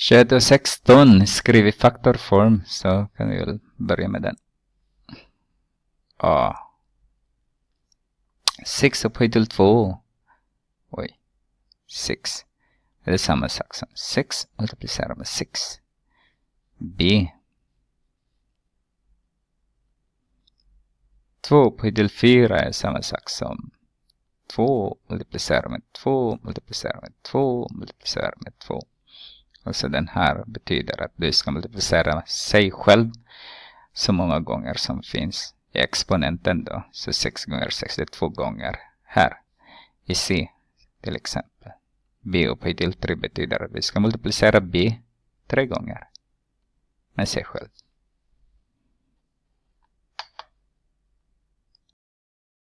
Shadow 16 skriv i faktorform så kan vi väl börja med den. Ah. 6 upphöjt till 2. Oj. 6. Det är samma sak som 6 multiplicerar med 6. B. 2 upphöjt till 4 är samma sak som 2 multiplicerar med 2 multiplicerar med 2 multiplicerar med 2. Alltså den här betyder att du ska multiplicera sig själv så många gånger som finns i exponenten då. Så 6 gånger 62 gånger här i C till exempel. B upphöjt till 3 betyder att vi ska multiplicera B tre gånger med sig själv.